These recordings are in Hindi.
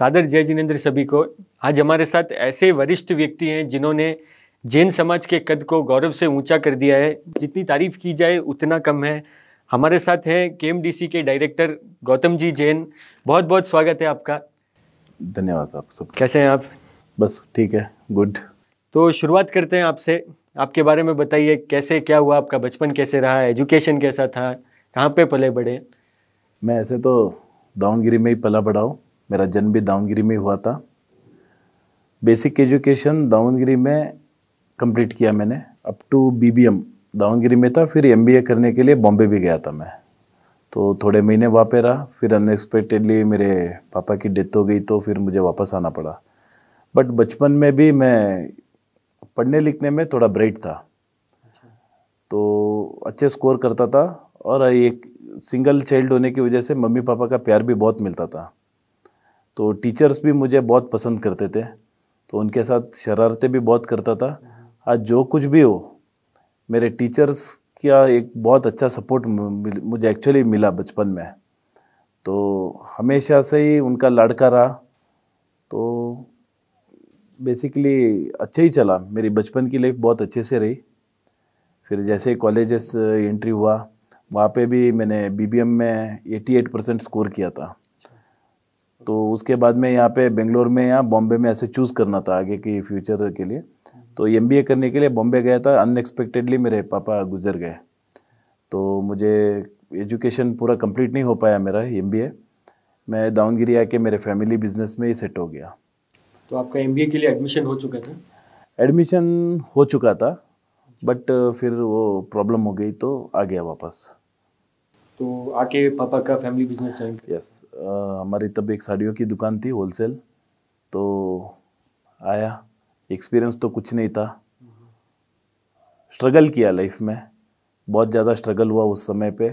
सादर जय जिनेन्द्र सभी को आज हमारे साथ ऐसे वरिष्ठ व्यक्ति हैं जिन्होंने जैन समाज के कद को गौरव से ऊंचा कर दिया है जितनी तारीफ की जाए उतना कम है हमारे साथ हैं के के डायरेक्टर गौतम जी जैन बहुत बहुत स्वागत है आपका धन्यवाद आप सब कैसे हैं आप बस ठीक है गुड तो शुरुआत करते हैं आपसे आपके बारे में बताइए कैसे क्या हुआ आपका बचपन कैसे रहा एजुकेशन कैसा था कहाँ पे पले बड़े मैं ऐसे तो दावनगिरी में ही पला बड़ा हूँ मेरा जन्म भी दावनगिरी में हुआ था बेसिक एजुकेशन दावनगिरी में कंप्लीट किया मैंने up to B B M Davangere में था फिर एम बी ए करने के लिए बॉम्बे भी गया था मैं तो थोड़े महीने वहाँ पे रहा फिर अनएक्सपेक्टेडली मेरे पापा की डेथ हो गई तो फिर मुझे वापस आना पड़ा बट बचपन में भी मैं पढ़ने लिखने में थोड़ा ब्राइट था अच्छा। तो अच्छे स्कोर करता था और एक सिंगल चाइल्ड होने की वजह से मम्मी पापा का प्यार भी बहुत मिलता था तो टीचर्स भी मुझे बहुत पसंद करते थे तो उनके साथ शरारतें भी बहुत करता था आज जो कुछ भी हो मेरे टीचर्स का एक बहुत अच्छा सपोर्ट मुझे एक्चुअली मिला बचपन में तो हमेशा से ही उनका लड़का रहा तो बेसिकली अच्छा ही चला मेरी बचपन की लाइफ बहुत अच्छे से रही फिर जैसे कॉलेजेस एंट्री हुआ वहाँ पे भी मैंने बीबीएम में 88 परसेंट स्कोर किया था तो उसके बाद में यहाँ पे बेंगलोर में या बॉम्बे में ऐसे चूज़ करना था आगे की फ्यूचर के लिए तो एम करने के लिए बॉम्बे गया था अनएक्सपेक्टेडली मेरे पापा गुजर गए तो मुझे एजुकेशन पूरा कंप्लीट नहीं हो पाया मेरा एम मैं दावनगिरी आके मेरे फैमिली बिजनेस में ही सेट हो गया तो आपका एम के लिए एडमिशन हो चुका था एडमिशन हो चुका था बट फिर वो प्रॉब्लम हो गई तो आ गया वापस तो आके पापा का फैमिली बिजनेस ज्वाइन यस हमारी तब एक साड़ियों की दुकान थी होलसेल तो आया एक्सपीरियंस तो कुछ नहीं था स्ट्रगल किया लाइफ में बहुत ज़्यादा स्ट्रगल हुआ उस समय पे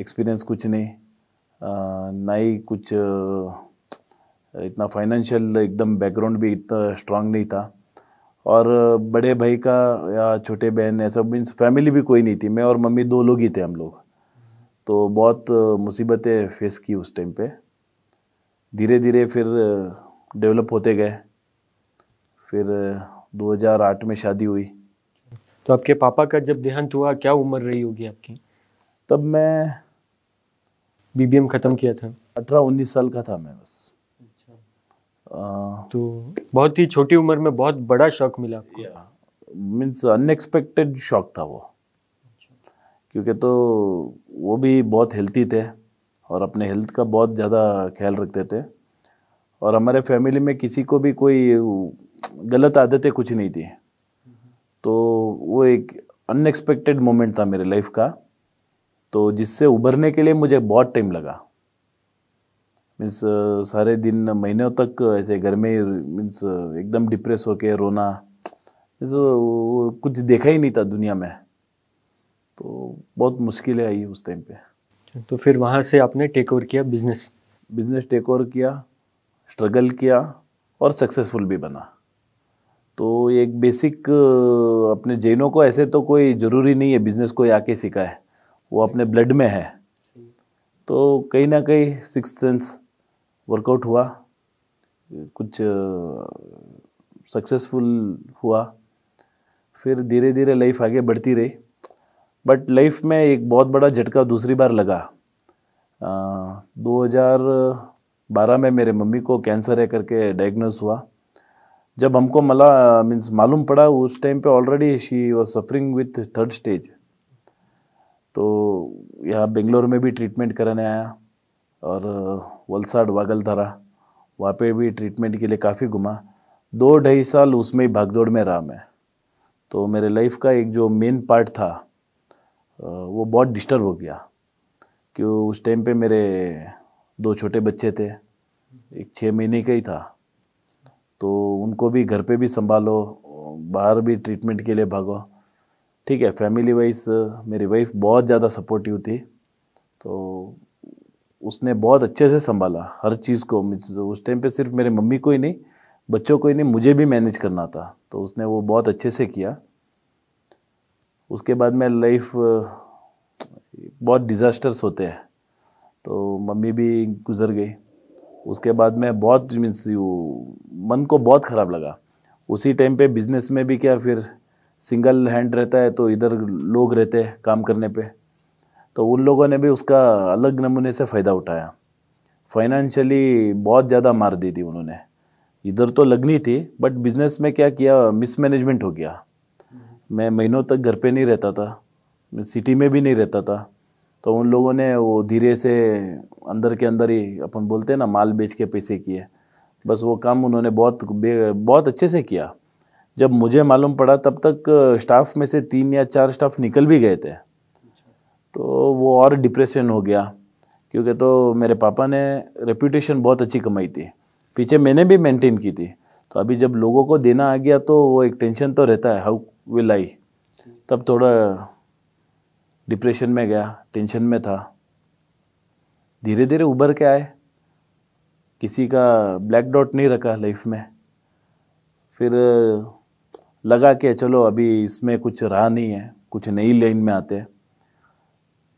एक्सपीरियंस कुछ नहीं ना ही कुछ इतना फाइनेंशियल एकदम बैकग्राउंड भी इतना स्ट्रांग नहीं था और बड़े भाई का या छोटे बहन ऐसा मीन्स फैमिली भी कोई नहीं थी मैं और मम्मी दो लोग ही थे हम लोग तो बहुत मुसीबतें फेस की उस टाइम पे धीरे धीरे फिर डेवलप होते गए फिर 2008 में शादी हुई तो आपके पापा का जब देहांत हुआ क्या उम्र रही होगी आपकी तब मैं बीबीएम ख़त्म किया था अठारह उन्नीस साल का था मैं बस अच्छा। तो बहुत ही छोटी उम्र में बहुत बड़ा शौक मिला आपको मीन्स अनएक्सपेक्टेड शौक था वो क्योंकि तो वो भी बहुत हेल्थी थे और अपने हेल्थ का बहुत ज़्यादा ख्याल रखते थे और हमारे फैमिली में किसी को भी कोई गलत आदतें कुछ नहीं थी तो वो एक अनएक्सपेक्टेड मोमेंट था मेरे लाइफ का तो जिससे उभरने के लिए मुझे बहुत टाइम लगा मीन्स सारे दिन महीनों तक ऐसे घर में मीन्स एकदम डिप्रेस होके रोना मीन्स कुछ देखा ही नहीं था दुनिया में तो बहुत मुश्किलें आई उस टाइम पे तो फिर वहाँ से आपने टेक ओवर किया बिजनेस बिजनेस टेक ओवर किया स्ट्रगल किया और सक्सेसफुल भी बना तो एक बेसिक अपने जैनों को ऐसे तो कोई ज़रूरी नहीं है बिज़नेस कोई आके सीखा है वो अपने ब्लड में है तो कहीं ना कहीं सिक्स सेंस वर्कआउट हुआ कुछ सक्सेसफुल हुआ फिर धीरे धीरे लाइफ आगे बढ़ती रही बट लाइफ में एक बहुत बड़ा झटका दूसरी बार लगा दो हज़ार बारह में मेरे मम्मी को कैंसर है करके डायग्नोस हुआ जब हमको मला मीन्स मालूम पड़ा उस टाइम पे already she was suffering with third stage तो यहाँ बेंगलोर में भी ट्रीटमेंट कराने आया और वलसाड वागलधारा वहाँ पे भी ट्रीटमेंट के लिए काफ़ी घुमा दो ढाई साल उसमें ही भागदौड़ में रहा मैं तो मेरे लाइफ का एक जो मेन पार्ट था वो बहुत डिस्टर्ब हो गया कि उस टाइम पे मेरे दो छोटे बच्चे थे एक छः महीने का ही था तो उनको भी घर पे भी संभालो बाहर भी ट्रीटमेंट के लिए भागो ठीक है फैमिली वाइज मेरी वाइफ बहुत ज़्यादा सपोर्टिव थी तो उसने बहुत अच्छे से संभाला हर चीज़ को उस टाइम पे सिर्फ मेरे मम्मी को ही नहीं बच्चों को ही नहीं मुझे भी मैनेज करना था तो उसने वो बहुत अच्छे से किया उसके बाद में लाइफ बहुत डिज़ास्टर्स होते हैं तो मम्मी भी गुजर गई उसके बाद में बहुत मीन्स मन को बहुत ख़राब लगा उसी टाइम पे बिज़नेस में भी क्या फिर सिंगल हैंड रहता है तो इधर लोग रहते हैं काम करने पे तो उन लोगों ने भी उसका अलग नमूने से फ़ायदा उठाया फाइनेंशियली बहुत ज़्यादा मार दी थी उन्होंने इधर तो लगनी थी बट बिज़नेस में क्या किया मिसमैनेजमेंट हो गया मैं महीनों तक घर पे नहीं रहता था मैं सिटी में भी नहीं रहता था तो उन लोगों ने वो धीरे से अंदर के अंदर ही अपन बोलते हैं ना माल बेच के पैसे किए बस वो काम उन्होंने बहुत बहुत अच्छे से किया जब मुझे मालूम पड़ा तब तक स्टाफ में से तीन या चार स्टाफ निकल भी गए थे तो वो और डिप्रेशन हो गया क्योंकि तो मेरे पापा ने रेपूटेशन बहुत अच्छी कमाई थी पीछे मैंने भी मेंटेन की थी तो अभी जब लोगों को देना आ गया तो वो एक टेंशन तो रहता है हाउ विल आई तब थोड़ा डिप्रेशन में गया टेंशन में था धीरे धीरे उभर के आए किसी का ब्लैक डॉट नहीं रखा लाइफ में फिर लगा के चलो अभी इसमें कुछ रहा नहीं है कुछ नई लाइन में आते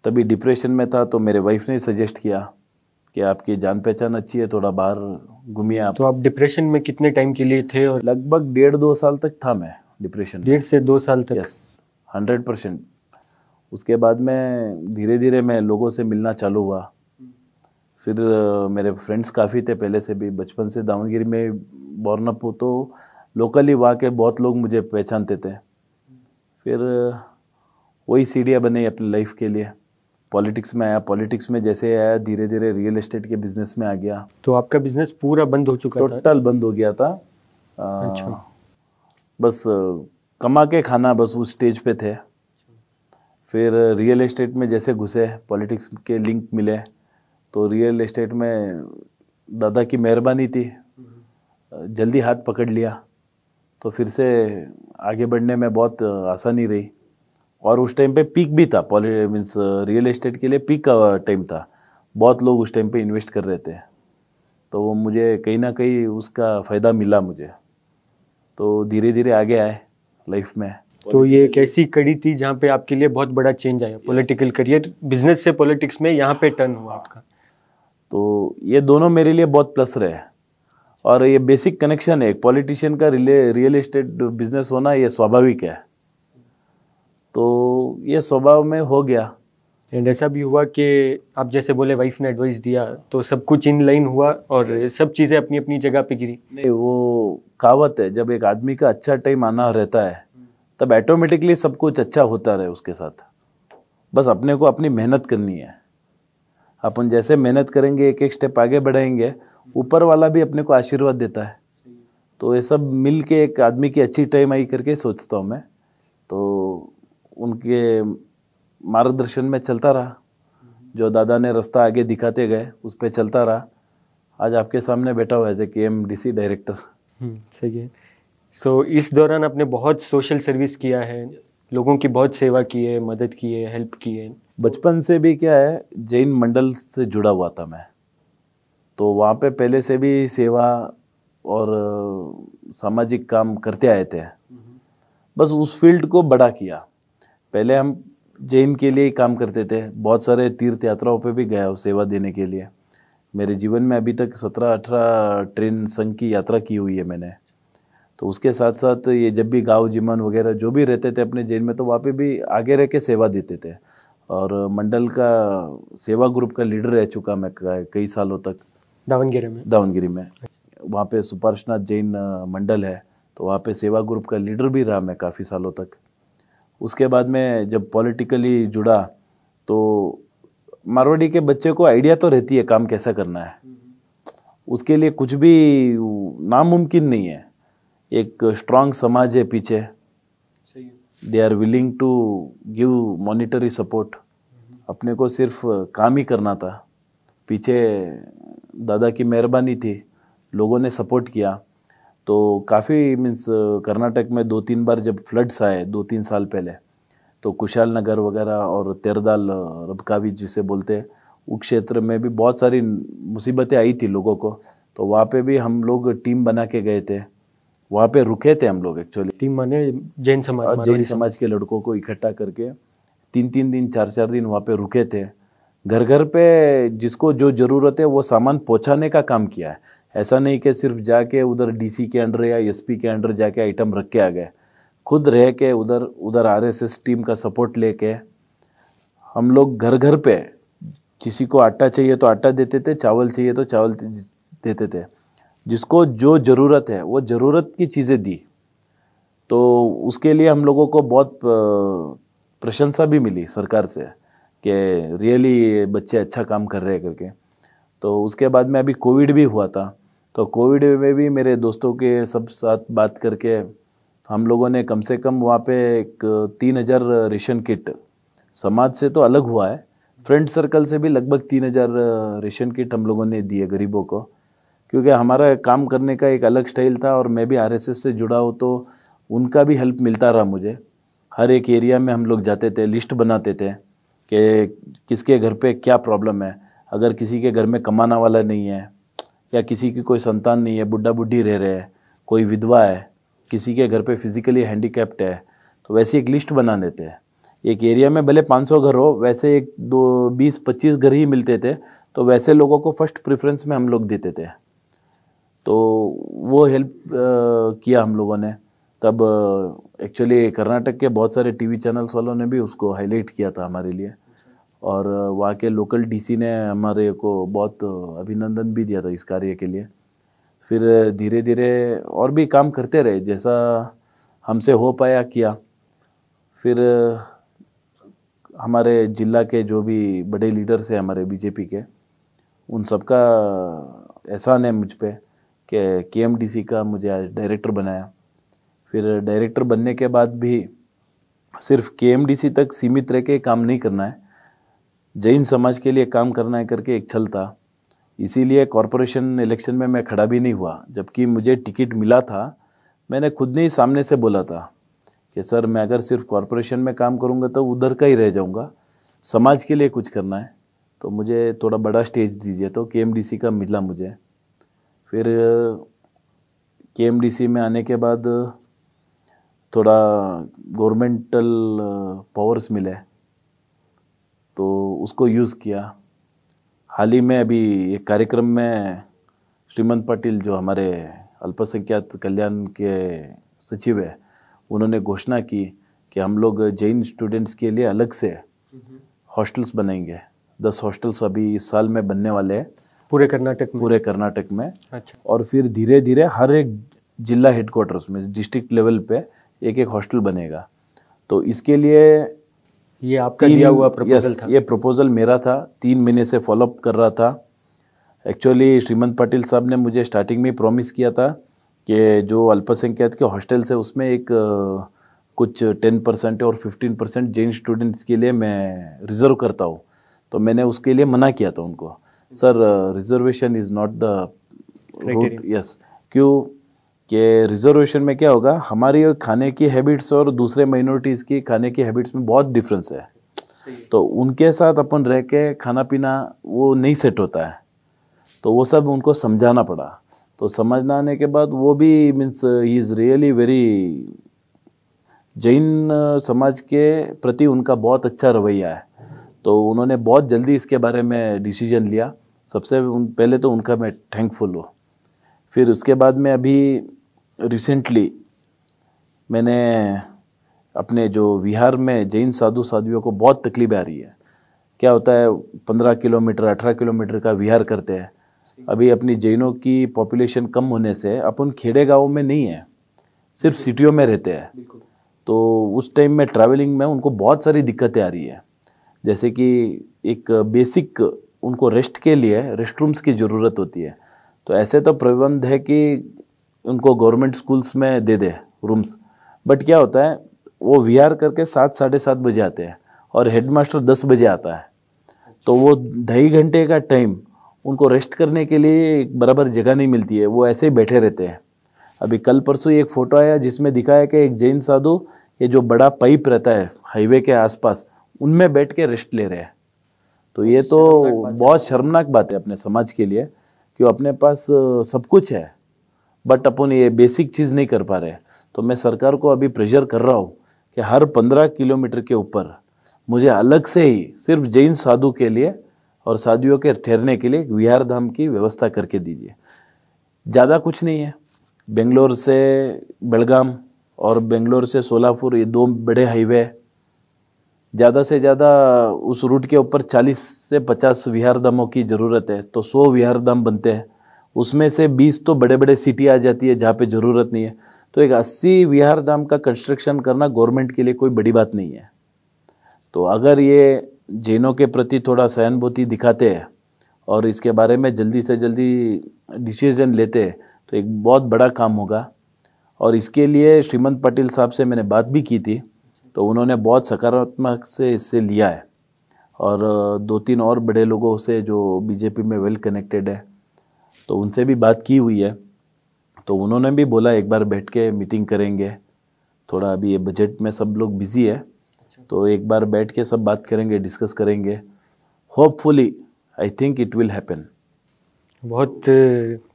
तभी डिप्रेशन में था तो मेरे वाइफ ने सजेस्ट किया कि आपकी जान पहचान अच्छी है थोड़ा बाहर घूमिए आप तो आप डिप्रेशन में कितने टाइम के लिए थे और लगभग डेढ़ दो साल तक था मैं डिप्रेशन डेढ़ से दो साल तक यस हंड्रेड परसेंट उसके बाद में धीरे धीरे मैं लोगों से मिलना चालू हुआ फिर मेरे फ्रेंड्स काफ़ी थे पहले से भी बचपन से दावणगिरी में बॉर्न अप हो तो लोकली वहाँ के बहुत लोग मुझे पहचानते थे फिर वही सीढ़ियाँ बनी अपनी लाइफ के लिए पॉलिटिक्स में आया पॉलिटिक्स में जैसे आया धीरे धीरे रियल एस्टेट के बिजनेस में आ गया तो आपका बिजनेस पूरा बंद हो चुका टोटल बंद हो गया था अच्छा। बस कमा के खाना बस उस स्टेज पे थे फिर रियल एस्टेट में जैसे घुसे पॉलिटिक्स के लिंक मिले तो रियल एस्टेट में दादा की मेहरबानी थी जल्दी हाथ पकड़ लिया तो फिर से आगे बढ़ने में बहुत आसानी रही और उस टाइम पे पीक भी था पॉलिट मीन्स रियल एस्टेट के लिए पीक का टाइम था बहुत लोग उस टाइम पे इन्वेस्ट कर रहे थे तो वो मुझे कहीं ना कहीं उसका फ़ायदा मिला मुझे तो धीरे धीरे आगे आए लाइफ में तो ये एक ऐसी कड़ी थी जहाँ पे आपके लिए बहुत बड़ा चेंज आया पॉलिटिकल करियर बिजनेस से पॉलिटिक्स में यहाँ पे टर्न हुआ आपका तो ये दोनों मेरे लिए बहुत प्लस रहे और ये बेसिक कनेक्शन है एक पॉलिटिशियन का रिले रियल इस्टेट बिजनेस होना ये स्वाभाविक है तो ये स्वभाव में हो गया एंड ऐसा भी हुआ कि आप जैसे बोले वाइफ ने एडवाइस दिया तो सब कुछ इन लाइन हुआ और सब चीज़ें अपनी अपनी जगह पे गिरी नहीं वो कहावत है जब एक आदमी का अच्छा टाइम आना रहता है तब ऐटोमेटिकली सब कुछ अच्छा होता रहे उसके साथ बस अपने को अपनी मेहनत करनी है अपन जैसे मेहनत करेंगे एक एक स्टेप आगे बढ़ाएंगे ऊपर वाला भी अपने को आशीर्वाद देता है तो ये सब मिल के एक आदमी की अच्छी टाइम आई करके सोचता हूँ मैं तो उनके मार्गदर्शन में चलता रहा जो दादा ने रास्ता आगे दिखाते गए उस पर चलता रहा आज आपके सामने बैठा हुआ एज ए के डायरेक्टर सही है सो so, इस दौरान आपने बहुत सोशल सर्विस किया है लोगों की बहुत सेवा की है मदद की है हेल्प की है बचपन से भी क्या है जैन मंडल से जुड़ा हुआ था मैं तो वहाँ पे पहले से भी सेवा और सामाजिक काम करते आए थे बस उस फील्ड को बड़ा किया पहले हम जैन के लिए ही काम करते थे बहुत सारे तीर्थ यात्राओं पे भी गया सेवा देने के लिए मेरे जीवन में अभी तक सत्रह अठारह ट्रेन संघ की यात्रा की हुई है मैंने तो उसके साथ साथ ये जब भी गांव जीमन वगैरह जो भी रहते थे अपने जेल में तो वहाँ पे भी आगे रह के सेवा देते थे और मंडल का सेवा ग्रुप का लीडर रह चुका मैं कई सालों तक दावनगिरी में दावनगिरी में वहाँ पे सुपार्शनाथ जैन मंडल है तो वहाँ पे सेवा ग्रुप का लीडर भी रहा मैं काफ़ी सालों तक उसके बाद में जब पॉलिटिकली जुड़ा तो मारवाड़ी के बच्चे को आइडिया तो रहती है काम कैसा करना है उसके लिए कुछ भी नामुमकिन नहीं है एक स्ट्रांग समाज है पीछे they are willing to give monetary support अपने को सिर्फ काम ही करना था पीछे दादा की मेहरबानी थी लोगों ने सपोर्ट किया तो काफ़ी मीन्स कर्नाटक में दो तीन बार जब फ्लड्स आए दो तीन साल पहले तो कुशाल नगर वगैरह और तेरदाल रबकावी जिसे बोलते हैं उस क्षेत्र में भी बहुत सारी मुसीबतें आई थी लोगों को तो वहाँ पे भी हम लोग टीम बना के गए थे वहाँ पे रुके थे हम लोग एक्चुअली टीम माने जैन समाज जैन समाज के लड़कों को इकट्ठा करके तीन तीन दिन चार चार दिन वहाँ पे रुके थे घर घर पे जिसको जो ज़रूरत है वो सामान पहुँचाने का काम किया है ऐसा नहीं कि सिर्फ जाके उधर डीसी के अंडर या एसपी के अंडर जाके आइटम रख के आ गए खुद रह के उधर उधर आरएसएस टीम का सपोर्ट लेके हम लोग घर घर पे किसी को आटा चाहिए तो आटा देते थे चावल चाहिए तो चावल देते थे जिसको जो ज़रूरत है वो ज़रूरत की चीज़ें दी तो उसके लिए हम लोगों को बहुत प्रशंसा भी मिली सरकार से कि रियली बच्चे अच्छा काम कर रहे हैं करके तो उसके बाद में अभी कोविड भी हुआ था तो कोविड में भी मेरे दोस्तों के सब साथ बात करके हम लोगों ने कम से कम वहाँ पे एक तीन हज़ार रेशन किट समाज से तो अलग हुआ है फ्रेंड सर्कल से भी लगभग तीन हज़ार रेशन किट हम लोगों ने दिए गरीबों को क्योंकि हमारा काम करने का एक अलग स्टाइल था और मैं भी आर से जुड़ा हूँ तो उनका भी हेल्प मिलता रहा मुझे हर एक एरिया में हम लोग जाते थे लिस्ट बनाते थे कि किसके घर पे क्या प्रॉब्लम है अगर किसी के घर में कमाना वाला नहीं है या किसी की कोई संतान नहीं है बुढ़ा बुढ़ी रह रहे हैं कोई विधवा है किसी के घर पे फिजिकली हैंडीकेप्ड है तो वैसे एक लिस्ट बना देते हैं एक एरिया में भले 500 घर हो वैसे एक दो बीस पच्चीस घर ही मिलते थे तो वैसे लोगों को फर्स्ट प्रेफरेंस में हम लोग देते थे तो वो हेल्प किया हम लोगों ने तब एक्चुअली कर्नाटक के बहुत सारे टीवी चैनल्स वालों ने भी उसको हाईलाइट किया था हमारे लिए और वहाँ के लोकल डीसी ने हमारे को बहुत अभिनंदन भी दिया था इस कार्य के लिए फिर धीरे धीरे और भी काम करते रहे जैसा हमसे हो पाया किया फिर हमारे जिला के जो भी बड़े लीडर्स हैं हमारे बीजेपी के उन सबका एहसान है मुझ पर कि के एम का मुझे आज डायरेक्टर बनाया फिर डायरेक्टर बनने के बाद भी सिर्फ के तक सीमित रह के काम नहीं करना है जैन समाज के लिए काम करना है करके एक छल था इसीलिए कॉरपोरेशन इलेक्शन में मैं खड़ा भी नहीं हुआ जबकि मुझे टिकट मिला था मैंने खुद ने ही सामने से बोला था कि सर मैं अगर सिर्फ कॉरपोरेशन में काम करूँगा तो उधर का ही रह जाऊँगा समाज के लिए कुछ करना है तो मुझे थोड़ा बड़ा स्टेज दीजिए तो के का मिला मुझे फिर के में आने के बाद थोड़ा गवर्नमेंटल पावर्स मिले तो उसको यूज़ किया हाल ही में अभी एक कार्यक्रम में श्रीमंत पाटिल जो हमारे अल्पसंख्यात कल्याण के सचिव है उन्होंने घोषणा की कि हम लोग जैन स्टूडेंट्स के लिए अलग से हॉस्टल्स बनाएंगे दस हॉस्टल्स अभी इस साल में बनने वाले हैं पूरे कर्नाटक में पूरे कर्नाटक में अच्छा और फिर धीरे धीरे हर एक जिला हेडक्वार्टर्स में डिस्ट्रिक्ट लेवल पे एक एक हॉस्टल बनेगा तो इसके लिए ये आपका दिया हुआ प्रपोजल था ये प्रपोजल मेरा था तीन महीने से फॉलोअप कर रहा था एक्चुअली श्रीमंत पाटिल साहब ने मुझे स्टार्टिंग में प्रॉमिस किया था कि जो अल्पसंख्यक के हॉस्टल से उसमें एक कुछ टेन परसेंट और फिफ्टीन परसेंट जैन स्टूडेंट्स के लिए मैं रिज़र्व करता हूँ तो मैंने उसके लिए मना किया था उनको sir reservation is not the yes क्यों कि रिजर्वेशन में क्या होगा हमारी खाने की हैबिट्स और दूसरे माइनॉरिटीज़ की खाने की हैबिट्स में बहुत डिफरेंस है तो उनके साथ अपन रह के खाना पीना वो नहीं सेट होता है तो वो सब उनको समझाना पड़ा तो समझना आने के बाद वो भी means he is really very Jain समाज के प्रति उनका बहुत अच्छा रवैया है तो उन्होंने बहुत जल्दी इसके बारे में डिसीजन लिया सबसे पहले तो उनका मैं थैंकफुल हूँ फिर उसके बाद में अभी रिसेंटली मैंने अपने जो विहार में जैन साधु साधुओं को बहुत तकलीफ़ें आ रही है क्या होता है पंद्रह किलोमीटर अठारह किलोमीटर का विहार करते हैं अभी अपनी जैनों की पॉपुलेशन कम होने से अपन खेड़े गाँव में नहीं है सिर्फ सिटियों में रहते हैं तो उस टाइम में ट्रैवलिंग में उनको बहुत सारी दिक्कतें आ रही है जैसे कि एक बेसिक उनको रेस्ट के लिए रेस्ट रूम्स की ज़रूरत होती है तो ऐसे तो प्रबंध है कि उनको गवर्नमेंट स्कूल्स में दे दे रूम्स बट क्या होता है वो वी करके सात साढ़े सात बजे आते हैं और हेडमास्टर दस बजे आता है तो वो ढाई घंटे का टाइम उनको रेस्ट करने के लिए बराबर जगह नहीं मिलती है वो ऐसे ही बैठे रहते हैं अभी कल परसों एक फ़ोटो आया जिसमें दिखाया कि एक जैन साधु ये जो बड़ा पाइप रहता है हाईवे के आसपास उनमें बैठ के रेस्ट ले रहे हैं तो ये तो बहुत शर्मनाक बात है अपने समाज के लिए कि अपने पास सब कुछ है बट अपन ये बेसिक चीज़ नहीं कर पा रहे तो मैं सरकार को अभी प्रेशर कर रहा हूँ कि हर पंद्रह किलोमीटर के ऊपर मुझे अलग से ही सिर्फ जैन साधु के लिए और साधुओं के ठहरने के लिए विहार धाम की व्यवस्था करके दीजिए ज़्यादा कुछ नहीं है बेंगलोर से बेलगाम और बेंगलोर से सोलापुर ये दो बड़े हाईवे ज़्यादा से ज़्यादा उस रूट के ऊपर 40 से 50 विहार दमों की ज़रूरत है तो 100 विहार दम बनते हैं उसमें से 20 तो बड़े बड़े सिटी आ जाती है जहाँ पे ज़रूरत नहीं है तो एक 80 विहार दम का कंस्ट्रक्शन करना गवर्नमेंट के लिए कोई बड़ी बात नहीं है तो अगर ये जैनों के प्रति थोड़ा सहानुभूति दिखाते हैं और इसके बारे में जल्दी से जल्दी डिसीजन लेते हैं तो एक बहुत बड़ा काम होगा और इसके लिए श्रीमंत पाटिल साहब से मैंने बात भी की थी तो उन्होंने बहुत सकारात्मक से इससे लिया है और दो तीन और बड़े लोगों से जो बीजेपी में वेल कनेक्टेड है तो उनसे भी बात की हुई है तो उन्होंने भी बोला एक बार बैठ के मीटिंग करेंगे थोड़ा अभी ये बजट में सब लोग बिज़ी है अच्छा। तो एक बार बैठ के सब बात करेंगे डिस्कस करेंगे hopefully I think it will happen बहुत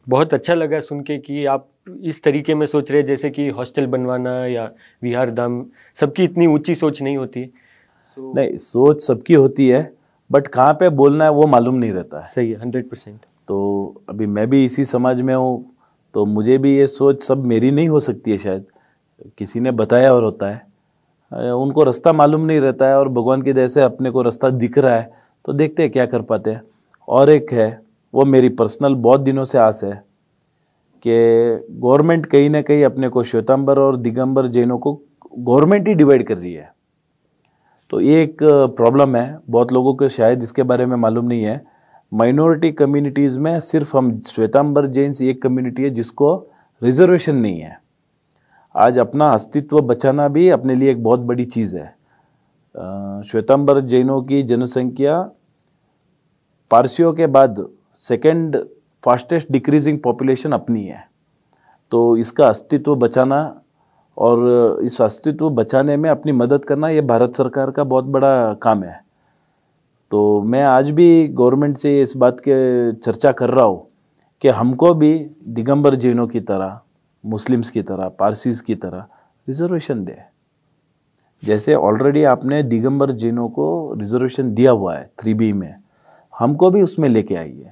बहुत अच्छा लगा सुन के कि आप इस तरीके में सोच रहे जैसे कि हॉस्टल बनवाना या विहार धाम सबकी इतनी ऊंची सोच नहीं होती so, नहीं सोच सबकी होती है बट कहाँ पे बोलना है वो मालूम नहीं रहता है सही है हंड्रेड परसेंट तो अभी मैं भी इसी समाज में हूँ तो मुझे भी ये सोच सब मेरी नहीं हो सकती है शायद किसी ने बताया और होता है उनको रास्ता मालूम नहीं रहता है और भगवान की जैसे अपने को रास्ता दिख रहा है तो देखते हैं क्या कर पाते हैं और एक है वो मेरी पर्सनल बहुत दिनों से आस है कि गवर्नमेंट कहीं ना कहीं अपने को श्वेतंबर और दिगंबर जैनों को गवर्नमेंट ही डिवाइड कर रही है तो ये एक प्रॉब्लम है बहुत लोगों को शायद इसके बारे में मालूम नहीं है माइनॉरिटी कम्युनिटीज़ में सिर्फ हम श्वेतांबर जैन्स एक कम्युनिटी है जिसको रिजर्वेशन नहीं है आज अपना अस्तित्व बचाना भी अपने लिए एक बहुत बड़ी चीज़ है श्वेतांबर जैनों की जनसंख्या पारसियों के बाद सेकंड फास्टेस्ट डिक्रीजिंग पॉपुलेशन अपनी है तो इसका अस्तित्व बचाना और इस अस्तित्व बचाने में अपनी मदद करना ये भारत सरकार का बहुत बड़ा काम है तो मैं आज भी गवर्नमेंट से इस बात के चर्चा कर रहा हूँ कि हमको भी दिगंबर जैनों की तरह मुस्लिम्स की तरह पारसीज़ की तरह रिजर्वेशन दे जैसे ऑलरेडी आपने दिगंबर जैनों को रिजर्वेशन दिया हुआ है थ्री बी में हमको भी उसमें लेके आइए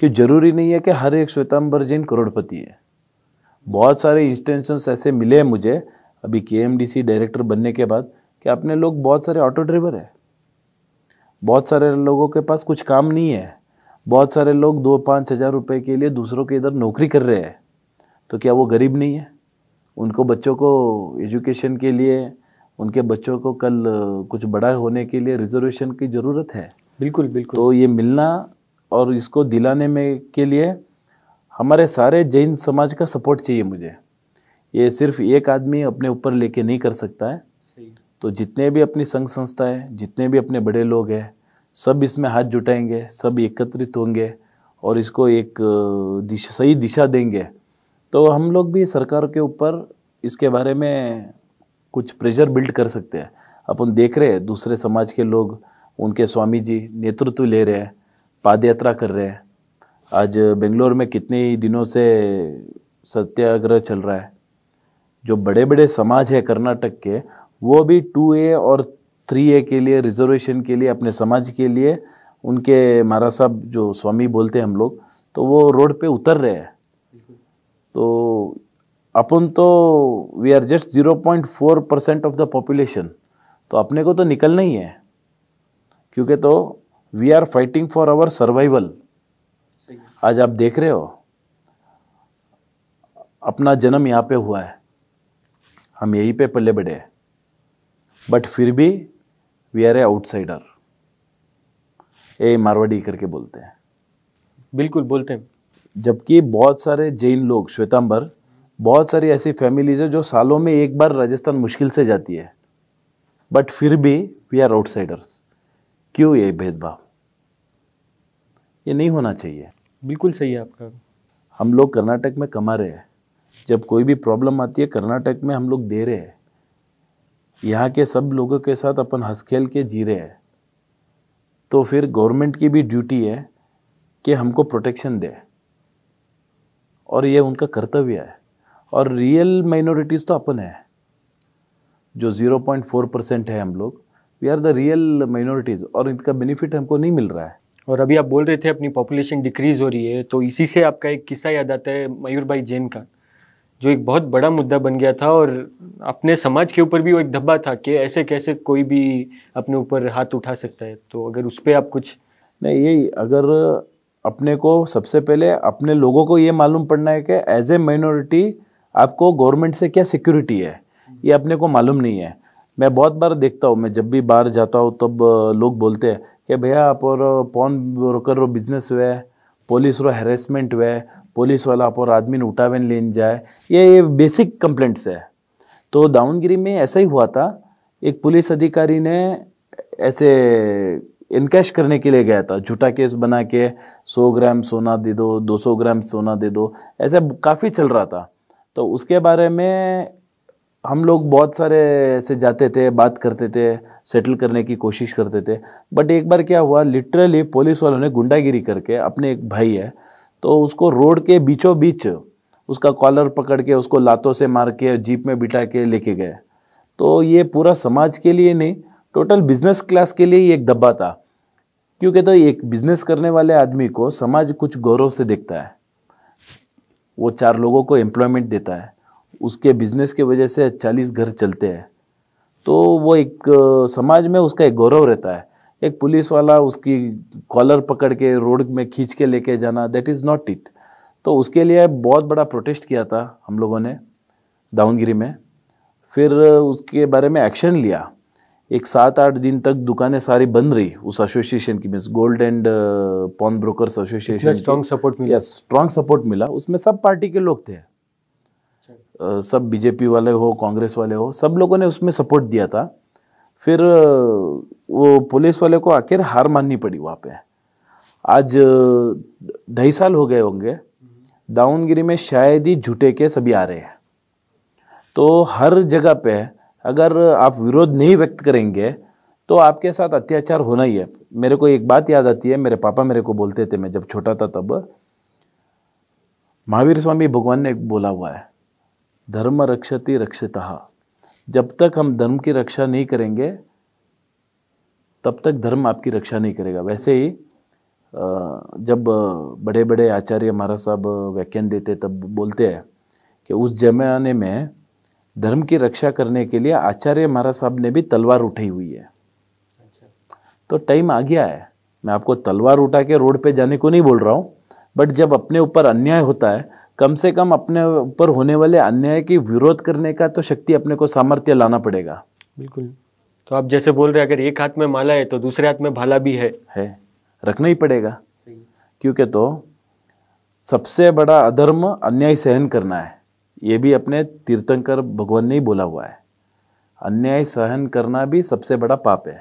कि जरूरी नहीं है कि हर एक श्वेतांबर जैन करोड़पति है बहुत सारे इंस्टेंशंस ऐसे मिले हैं मुझे अभी के डायरेक्टर बनने के बाद कि अपने लोग बहुत सारे ऑटो ड्राइवर है बहुत सारे लोगों के पास कुछ काम नहीं है बहुत सारे लोग दो पाँच हज़ार रुपये के लिए दूसरों के इधर नौकरी कर रहे हैं तो क्या वो गरीब नहीं है उनको बच्चों को एजुकेशन के लिए उनके बच्चों को कल कुछ बड़ा होने के लिए रिजर्वेशन की ज़रूरत है बिल्कुल बिल्कुल तो ये मिलना और इसको दिलाने में के लिए हमारे सारे जैन समाज का सपोर्ट चाहिए मुझे ये सिर्फ एक आदमी अपने ऊपर लेके नहीं कर सकता है तो जितने भी अपनी संघ संस्था है जितने भी अपने बड़े लोग हैं सब इसमें हाथ जुटाएंगे सब एकत्रित होंगे और इसको एक दिशा सही दिशा देंगे तो हम लोग भी सरकार के ऊपर इसके बारे में कुछ प्रेशर बिल्ड कर सकते हैं अपन देख रहे हैं दूसरे समाज के लोग उनके स्वामी जी नेतृत्व ले रहे हैं पाद यात्रा कर रहे हैं आज बेंगलोर में कितने दिनों से सत्याग्रह चल रहा है जो बड़े बड़े समाज है कर्नाटक के वो भी टू ए और थ्री ए के लिए रिजर्वेशन के लिए अपने समाज के लिए उनके महाराज साहब जो स्वामी बोलते हैं हम लोग तो वो रोड पे उतर रहे हैं तो अपन तो we are just zero point four percent of the population तो अपने को तो निकलना ही है क्योंकि तो we are fighting for our survival आज आप देख रहे हो अपना जन्म यहाँ पे हुआ है हम यहीं पे पले बड़े हैं बट फिर भी we are a outsider a Marwari करके बोलते हैं बिल्कुल बोलते हैं जबकि बहुत सारे जैन लोग श्वेतांबर बहुत सारी ऐसी फैमिलीज है जो सालों में एक बार राजस्थान मुश्किल से जाती है बट फिर भी वी आर आउटसाइडर्स क्यों ये भेदभाव ये नहीं होना चाहिए बिल्कुल सही है आपका हम लोग कर्नाटक में कमा रहे हैं जब कोई भी प्रॉब्लम आती है कर्नाटक में हम लोग दे रहे हैं यहाँ के सब लोगों के साथ अपन हंस खेल के जी रहे हैं तो फिर गवर्नमेंट की भी ड्यूटी है कि हमको प्रोटेक्शन दे और ये उनका कर्तव्य है और रियल माइनॉरिटीज़ तो अपन है जो 0.4 परसेंट है हम लोग we are the real minorities और इनका बेनिफिट हमको नहीं मिल रहा है और अभी आप बोल रहे थे अपनी पॉपुलेशन डिक्रीज हो रही है तो इसी से आपका एक किस्सा याद आता है मयूर भाई जैन का जो एक बहुत बड़ा मुद्दा बन गया था और अपने समाज के ऊपर भी वो एक धब्बा था कि ऐसे कैसे कोई भी अपने ऊपर हाथ उठा सकता है तो अगर उस पर आप कुछ नहीं यही अगर अपने को सबसे पहले अपने लोगों को ये मालूम पड़ना है कि एज ए माइनॉरिटी आपको गवर्नमेंट से क्या सिक्योरिटी है ये अपने को मालूम नहीं है मैं बहुत बार देखता हूँ मैं जब भी बाहर जाता हूँ तब लोग बोलते हैं कि भैया आप और पॉन ब्रोकर रो बिजनेस हुए पुलिस रो हेरेसमेंट हुए पुलिस वाला आप और आदमी ने उठावेन लेन जाए ये ये बेसिक कंप्लेंट्स है तो दाऊनगिरी में ऐसा ही हुआ था एक पुलिस अधिकारी ने ऐसे इनकैश करने के लिए गया था झूठा केस बना के 100 ग्राम सोना दे दो 200 ग्राम सोना दे दो ऐसा काफ़ी चल रहा था तो उसके बारे में हम लोग बहुत सारे ऐसे जाते थे बात करते थे सेटल करने की कोशिश करते थे बट एक बार क्या हुआ लिटरली पुलिस वालों ने गुंडागिरी करके अपने एक भाई है तो उसको रोड के बीचों बीच उसका कॉलर पकड़ के उसको लातों से मार के जीप में बिठा के लेके गए तो ये पूरा समाज के लिए नहीं टोटल बिजनेस क्लास के लिए ही एक धब्बा था क्योंकि तो एक बिजनेस करने वाले आदमी को समाज कुछ गौरव से देखता है वो चार लोगों को एम्प्लॉयमेंट देता है उसके बिजनेस के वजह से चालीस घर चलते हैं तो वो एक समाज में उसका एक गौरव रहता है एक पुलिस वाला उसकी कॉलर पकड़ के रोड में खींच के लेके जाना दैट इज़ नॉट इट तो उसके लिए बहुत बड़ा प्रोटेस्ट किया था हम लोगों ने दावनगिरी में फिर उसके बारे में एक्शन लिया एक सात आठ दिन तक दुकानें सारी बंद रही उस एसोसिएशन की means gold and pawn brokers association strong support मिला स्ट्रॉन्ग सपोर्ट मिला उसमें सब पार्टी के लोग थे सब बीजेपी वाले हो कांग्रेस वाले हो सब लोगों ने उसमें सपोर्ट दिया था फिर वो पुलिस वाले को आखिर हार माननी पड़ी वहाँ पे आज ढाई साल हो गए होंगे दावनगिरी में शायद ही झूठे के सभी आ रहे हैं तो हर जगह पे अगर आप विरोध नहीं व्यक्त करेंगे तो आपके साथ अत्याचार होना ही है मेरे को एक बात याद आती है मेरे पापा मेरे को बोलते थे मैं जब छोटा था तब महावीर स्वामी भगवान ने बोला हुआ है धर्म रक्षति रक्षिता जब तक हम धर्म की रक्षा नहीं करेंगे तब तक धर्म आपकी रक्षा नहीं करेगा वैसे ही जब बड़े बड़े आचार्य हमारा साहब व्याख्यान देते तब बोलते हैं कि उस जमाने में धर्म की रक्षा करने के लिए आचार्य महाराज साहब ने भी तलवार उठाई हुई है अच्छा। तो टाइम आ गया है मैं आपको तलवार उठा के रोड पे जाने को नहीं बोल रहा हूँ बट जब अपने ऊपर अन्याय होता है कम से कम अपने ऊपर होने वाले अन्याय की विरोध करने का तो शक्ति अपने को सामर्थ्य लाना पड़ेगा बिल्कुल तो आप जैसे बोल रहे हैं अगर एक हाथ में माला है तो दूसरे हाथ में भाला भी है है रखना ही पड़ेगा क्योंकि तो सबसे बड़ा अधर्म अन्याय सहन करना है ये भी अपने तीर्थंकर भगवान ने ही बोला हुआ है अन्याय सहन करना भी सबसे बड़ा पाप है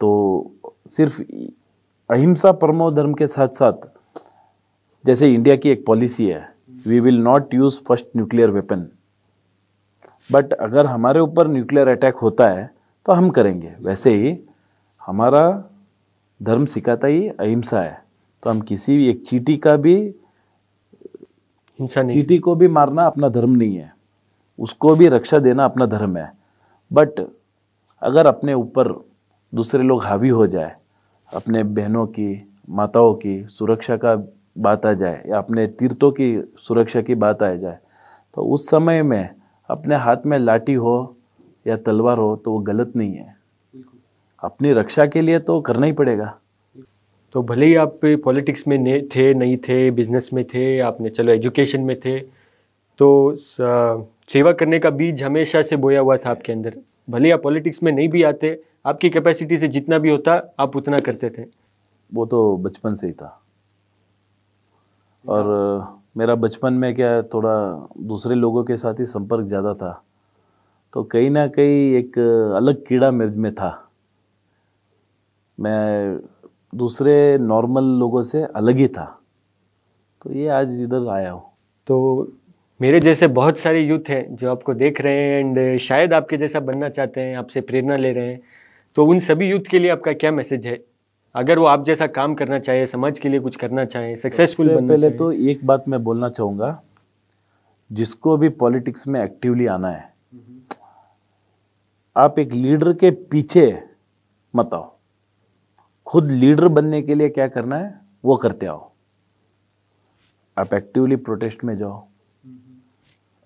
तो सिर्फ अहिंसा परमो धर्म के साथ साथ जैसे इंडिया की एक पॉलिसी है we will not use first nuclear weapon but अगर हमारे ऊपर न्यूक्लियर अटैक होता है तो हम करेंगे वैसे ही हमारा धर्म सिखाता ही अहिंसा है तो हम किसी भी एक चीटी का भी हिंसा चीटी को भी मारना अपना धर्म नहीं है उसको भी रक्षा देना अपना धर्म है बट अगर अपने ऊपर दूसरे लोग हावी हो जाए अपने बहनों की माताओं की सुरक्षा का बात आ जाए या अपने तीर्थों की सुरक्षा की बात आ जाए तो उस समय में अपने हाथ में लाठी हो या तलवार हो तो वो गलत नहीं है अपनी रक्षा के लिए तो करना ही पड़ेगा तो भले ही आप पॉलिटिक्स में थे नहीं थे बिजनेस में थे आपने चलो एजुकेशन में थे तो सेवा करने का बीज हमेशा से बोया हुआ था आपके अंदर भले आप पॉलिटिक्स में नहीं भी आते आपकी कैपेसिटी से जितना भी होता आप उतना करते थे वो तो बचपन से ही था और मेरा बचपन में क्या थोड़ा दूसरे लोगों के साथ ही संपर्क ज़्यादा था तो कहीं ना कहीं एक अलग कीड़ा मेरे में था मैं दूसरे नॉर्मल लोगों से अलग ही था तो ये आज इधर आया हूँ तो मेरे जैसे बहुत सारे यूथ हैं जो आपको देख रहे हैं एंड शायद आपके जैसा बनना चाहते हैं आपसे प्रेरणा ले रहे हैं तो उन सभी यूथ के लिए आपका क्या मैसेज है अगर वो आप जैसा काम करना चाहे समाज के लिए कुछ करना चाहे सक्सेसफुल बनना पहले तो एक बात मैं बोलना चाहूँगा जिसको भी पॉलिटिक्स में एक्टिवली आना है आप एक लीडर के पीछे मत आओ खुद लीडर बनने के लिए क्या करना है वो करते आओ आप एक्टिवली प्रोटेस्ट में जाओ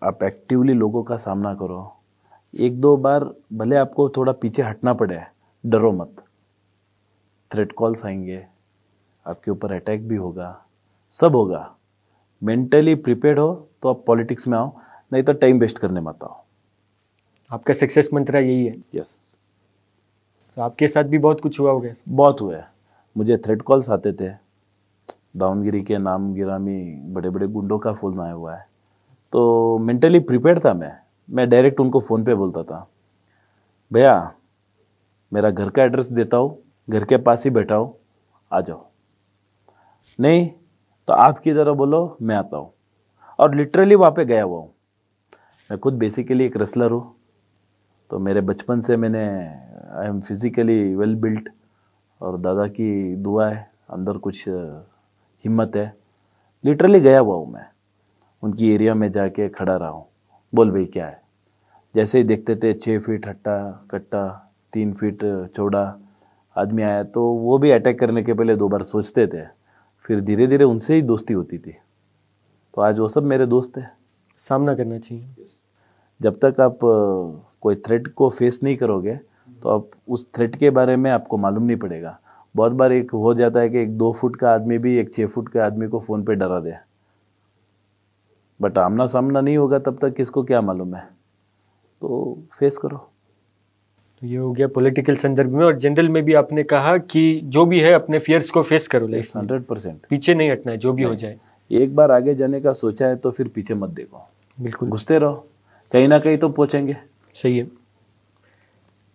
आप एक्टिवली लोगों का सामना करो एक दो बार भले आपको थोड़ा पीछे हटना पड़े डरो मत थ्रेट कॉल्स आएंगे आपके ऊपर अटैक भी होगा सब होगा मेंटली प्रिपेयर हो तो आप पॉलिटिक्स में आओ नहीं तो टाइम वेस्ट करने मत आओ आपका सक्सेस मंत्र यही है यस तो आपके साथ भी बहुत कुछ हुआ होगा बहुत हुआ है मुझे थ्रेट कॉल्स आते थे दावनगिरी के नाम गिरामी बड़े बड़े गुंडों का फोन आया हुआ है तो मेंटली प्रिपेयर था मैं मैं डायरेक्ट उनको फ़ोन पे बोलता था भैया मेरा घर का एड्रेस देता हूँ घर के पास ही बैठा हो आ जाओ नहीं तो आप की तरह बोलो मैं आता हूँ और लिटरली वहाँ पे गया हुआ हूँ मैं खुद बेसिकली एक रेसलर हूँ तो मेरे बचपन से मैंने I am physically well built और दादा की दुआ है अंदर कुछ हिम्मत है लिटरली गया हुआ हूँ मैं उनकी एरिया में जाके खड़ा रहा हूँ बोल भाई क्या है जैसे ही देखते थे छः फीट हट्टा कट्टा तीन फीट चौड़ा आदमी आया तो वो भी अटैक करने के पहले दो बार सोचते थे फिर धीरे धीरे उनसे ही दोस्ती होती थी तो आज वो सब मेरे दोस्त हैं सामना करना चाहिए जब तक आप कोई थ्रेट को फेस नहीं करोगे तो आप उस थ्रेट के बारे में आपको मालूम नहीं पड़ेगा बहुत बार एक हो जाता है कि एक दो फुट का आदमी भी एक छः फुट के आदमी को फ़ोन पे डरा दे बट आमना सामना नहीं होगा तब तक किसको क्या मालूम है तो फेस करो तो ये हो गया पॉलिटिकल संदर्भ में और जनरल में भी आपने कहा कि जो भी है अपने फियर्स को फेस करो लाइफ हंड्रेड परसेंट पीछे नहीं हटना है जो भी हो जाए एक बार आगे जाने का सोचा है तो फिर पीछे मत देखो बिल्कुल घुसते रहो कहीं ना कहीं तो पहुँचेंगे सही है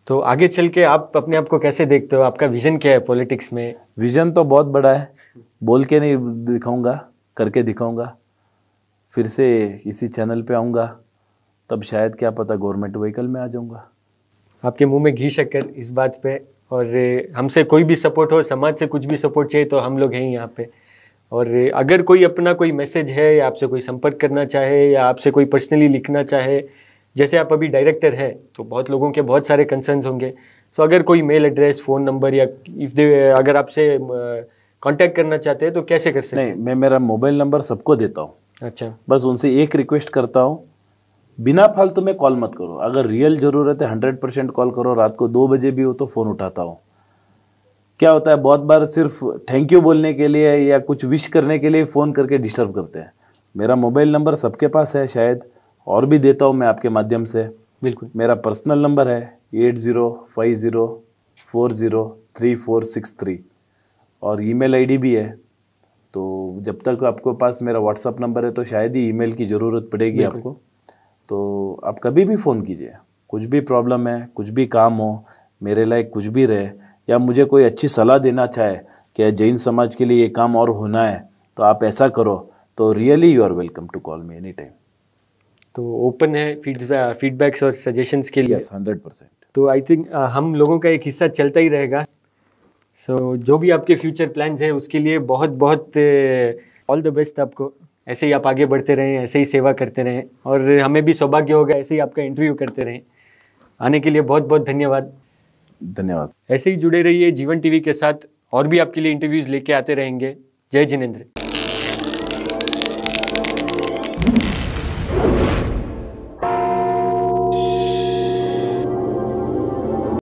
तो आगे चल के आप अपने आप को कैसे देखते हो आपका विजन क्या है पॉलिटिक्स में विजन तो बहुत बड़ा है बोल के नहीं दिखाऊंगा करके दिखाऊंगा फिर से इसी चैनल पे आऊँगा तब शायद क्या पता गवर्नमेंट व्हीकल में आ जाऊँगा आपके मुंह में घी शक्कर इस बात पे और हमसे कोई भी सपोर्ट हो समाज से कुछ भी सपोर्ट चाहिए तो हम लोग हैं यहाँ पे और अगर कोई अपना कोई मैसेज है या आपसे कोई संपर्क करना चाहे या आपसे कोई पर्सनली लिखना चाहे जैसे आप अभी डायरेक्टर हैं तो बहुत लोगों के बहुत सारे कंसर्न्स होंगे तो अगर कोई मेल एड्रेस फ़ोन नंबर या इफ़ दे अगर आपसे कांटेक्ट करना चाहते हैं तो कैसे कर सकते हैं मैं मेरा मोबाइल नंबर सबको देता हूँ अच्छा बस उनसे एक रिक्वेस्ट करता हूँ बिना फालतू में कॉल मत करो अगर रियल ज़रूरत है हंड्रेड परसेंट कॉल करो रात को दो बजे भी हो तो फ़ोन उठाता हूँ क्या होता है बहुत बार सिर्फ थैंक यू बोलने के लिए या कुछ विश करने के लिए फ़ोन करके डिस्टर्ब करते हैं मेरा मोबाइल नंबर सबके पास है शायद और भी देता हूँ मैं आपके माध्यम से बिल्कुल मेरा पर्सनल नंबर है eight zero five zero four zero three four six three और ईमेल आईडी भी है तो जब तक आपके पास मेरा व्हाट्सअप नंबर है तो शायद ही ईमेल की ज़रूरत पड़ेगी आपको तो आप कभी भी फ़ोन कीजिए कुछ भी प्रॉब्लम है कुछ भी काम हो मेरे लायक कुछ भी रहे या मुझे कोई अच्छी सलाह देना चाहे कि जैन समाज के लिए ये काम और होना है तो आप ऐसा करो तो really you are welcome to call me any time तो ओपन है फीडबैक्स uh, और सजेशंस के लिए हंड्रेड परसेंट तो आई थिंक uh, हम लोगों का एक हिस्सा चलता ही रहेगा सो so, जो भी आपके फ्यूचर प्लान्स हैं उसके लिए बहुत बहुत ऑल द बेस्ट आपको ऐसे ही आप आगे बढ़ते रहें ऐसे ही सेवा करते रहें और हमें भी सौभाग्य होगा ऐसे ही आपका इंटरव्यू करते रहें आने के लिए बहुत बहुत धन्यवाद धन्यवाद ऐसे ही जुड़े रहिए जीवन टीवी के साथ और भी आपके लिए इंटरव्यूज़ लेके आते रहेंगे जय जिनेन्द्र